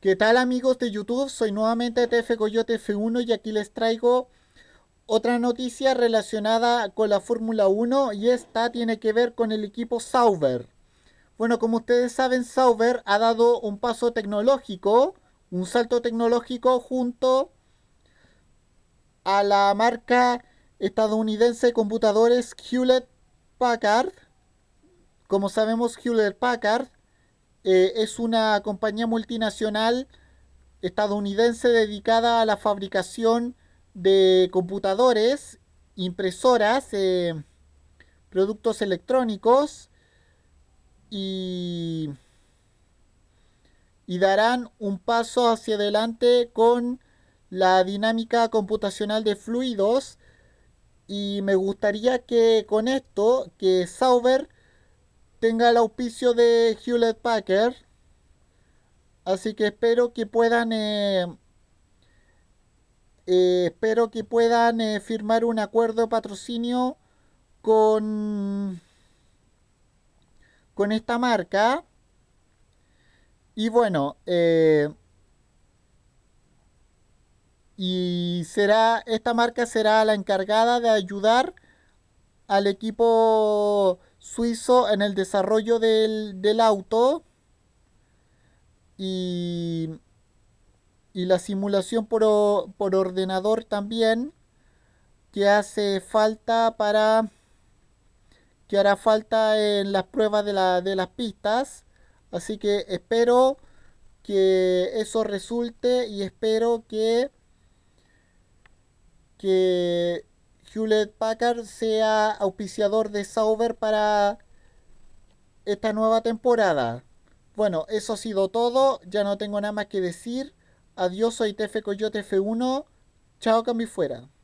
¿Qué tal amigos de YouTube? Soy nuevamente TF Coyote F1 y aquí les traigo otra noticia relacionada con la Fórmula 1 y esta tiene que ver con el equipo Sauber. Bueno, como ustedes saben, Sauber ha dado un paso tecnológico, un salto tecnológico junto a la marca estadounidense de computadores Hewlett Packard. Como sabemos, Hewlett Packard eh, es una compañía multinacional estadounidense dedicada a la fabricación de computadores, impresoras, eh, productos electrónicos y, y darán un paso hacia adelante con la dinámica computacional de fluidos y me gustaría que con esto que Sauber tenga el auspicio de Hewlett Packard. Así que espero que puedan eh, eh, espero que puedan eh, firmar un acuerdo de patrocinio con con esta marca. Y bueno, y será esta marca será la encargada de ayudar al equipo suizo en el desarrollo del, del auto y, la simulación por, por ordenador también que hace falta para que hará falta en las pruebas de, la, de las pistas así que espero que eso resulte y espero que que Hewlett Packard sea auspiciador de Sauber para esta nueva temporada. Bueno, eso ha sido todo. Ya no tengo nada más que decir. Adiós, soy TF Coyote F1. Chao, cambio fuera.